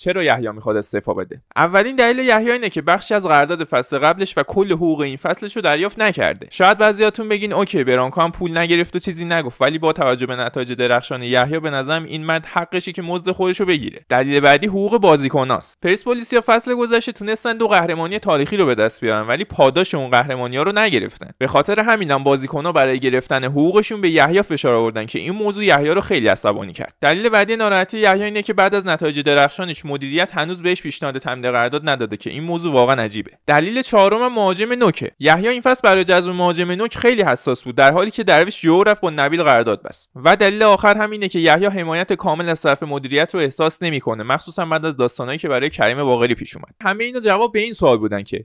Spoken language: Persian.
چرا یحیی میخواد استعفا بده اولین دلیل یحیی اینه که بخشی از قرارداد فصل قبلش و کل حقوق این فصلش رو دریافت نکرده شاید بعضیاتون بگین اوکی برانکو هم پول نگرفت و چیزی نگفت ولی با توجه به نتایج درخشان یحیی به نظرم این مد حقشه که مزد خودش رو بگیره دلیل بعدی حقوق بازیکناست یا فصل گذشته تونستن دو قهرمانی تاریخی رو به دست بیارن ولی پاداش اون قهرمانی ها رو نگرفتن به خاطر همینم بازیکنها برای گرفتن حقوقشون به یحیی فشار آوردن که این موضوع یحیا رو خیلی عصبانی کرد دلیل بعدی ناراحتی یحیی اینه که بعد از نتایج درخشانش مدیریت هنوز بهش پیشنهاد تمدید قرارداد نداده که این موضوع واقعا عجیبه دلیل چهارم مهاجم نوکه یحیی این فصل برای جذب مهاجم نوک خیلی حساس بود در حالی که درویش جو رفت با نبیل قرارداد بست و دلیل آخر هم اینه که یحیی حمایت کامل از طرف مدیریت رو احساس نمیکنه مخصوصا بعد از داستانهایی که برای کریم باقری پیش اومد همه اینا جواب به این سوال بودن که